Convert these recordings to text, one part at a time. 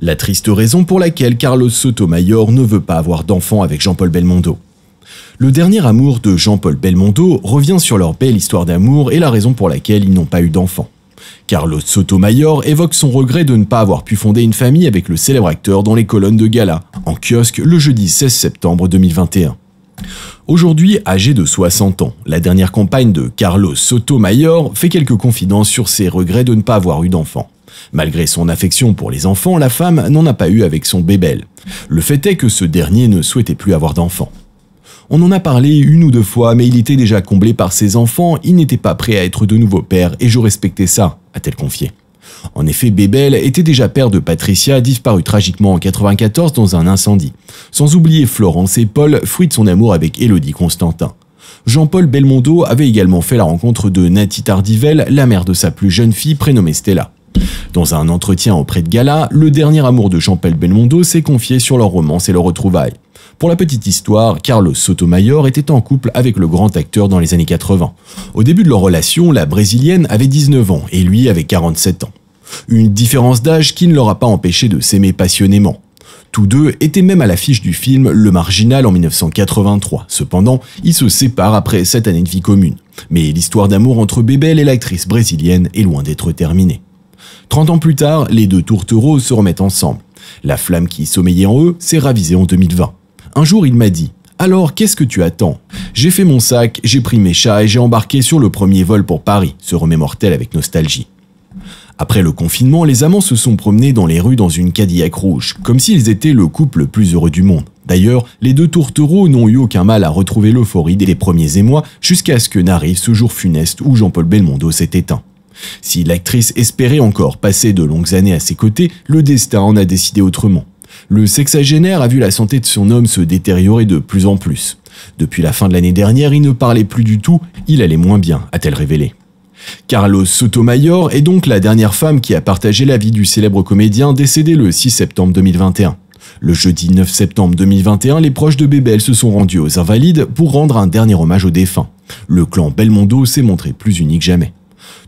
La triste raison pour laquelle Carlos Sotomayor ne veut pas avoir d'enfant avec Jean-Paul Belmondo. Le dernier amour de Jean-Paul Belmondo revient sur leur belle histoire d'amour et la raison pour laquelle ils n'ont pas eu d'enfant. Carlos Sotomayor évoque son regret de ne pas avoir pu fonder une famille avec le célèbre acteur dans les colonnes de gala, en kiosque le jeudi 16 septembre 2021. Aujourd'hui âgé de 60 ans, la dernière compagne de Carlos Sotomayor fait quelques confidences sur ses regrets de ne pas avoir eu d'enfant. Malgré son affection pour les enfants, la femme n'en a pas eu avec son bébel. Le fait est que ce dernier ne souhaitait plus avoir d'enfants. On en a parlé une ou deux fois, mais il était déjà comblé par ses enfants, il n'était pas prêt à être de nouveau père, et je respectais ça, a-t-elle confié. En effet, Bébel était déjà père de Patricia, disparue tragiquement en 94 dans un incendie. Sans oublier Florence et Paul, fruit de son amour avec Élodie Constantin. Jean-Paul Belmondo avait également fait la rencontre de Nati Tardivel, la mère de sa plus jeune fille prénommée Stella. Dans un entretien auprès de Gala, le dernier amour de Jean-Paul Belmondo s'est confié sur leur romance et leur retrouvaille. Pour la petite histoire, Carlos Sotomayor était en couple avec le grand acteur dans les années 80. Au début de leur relation, la brésilienne avait 19 ans et lui avait 47 ans. Une différence d'âge qui ne leur a pas empêché de s'aimer passionnément. Tous deux étaient même à l'affiche du film Le Marginal en 1983. Cependant, ils se séparent après 7 années de vie commune. Mais l'histoire d'amour entre Bébel et l'actrice brésilienne est loin d'être terminée. 30 ans plus tard, les deux tourtereaux se remettent ensemble. La flamme qui sommeillait en eux s'est ravisée en 2020. Un jour, il m'a dit alors qu'est-ce que tu attends J'ai fait mon sac, j'ai pris mes chats et j'ai embarqué sur le premier vol pour Paris, se remet mortel elle avec nostalgie. Après le confinement, les amants se sont promenés dans les rues dans une Cadillac rouge, comme s'ils étaient le couple le plus heureux du monde. D'ailleurs, les deux tourtereaux n'ont eu aucun mal à retrouver l'euphorie des premiers émois jusqu'à ce que n'arrive ce jour funeste où Jean-Paul Belmondo s'est éteint. Si l'actrice espérait encore passer de longues années à ses côtés, le destin en a décidé autrement. Le sexagénaire a vu la santé de son homme se détériorer de plus en plus. Depuis la fin de l'année dernière, il ne parlait plus du tout, il allait moins bien, a-t-elle révélé. Carlos Sotomayor est donc la dernière femme qui a partagé la vie du célèbre comédien décédé le 6 septembre 2021. Le jeudi 9 septembre 2021, les proches de Bébel se sont rendus aux Invalides pour rendre un dernier hommage aux défunts. Le clan Belmondo s'est montré plus unique que jamais.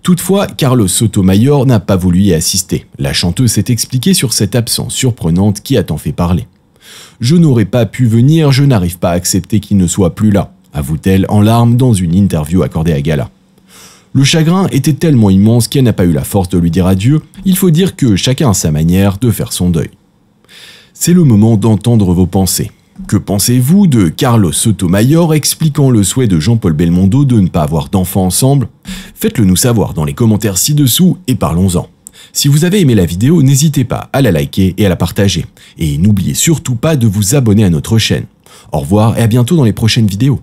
Toutefois, Carlos Sotomayor n'a pas voulu y assister. La chanteuse s'est expliquée sur cette absence surprenante qui a tant fait parler. Je n'aurais pas pu venir, je n'arrive pas à accepter qu'il ne soit plus là, avoue-t-elle en larmes dans une interview accordée à Gala. Le chagrin était tellement immense qu'elle n'a pas eu la force de lui dire adieu, il faut dire que chacun a sa manière de faire son deuil. C'est le moment d'entendre vos pensées. Que pensez-vous de Carlos Sotomayor expliquant le souhait de Jean-Paul Belmondo de ne pas avoir d'enfants ensemble Faites-le nous savoir dans les commentaires ci-dessous et parlons-en. Si vous avez aimé la vidéo, n'hésitez pas à la liker et à la partager. Et n'oubliez surtout pas de vous abonner à notre chaîne. Au revoir et à bientôt dans les prochaines vidéos.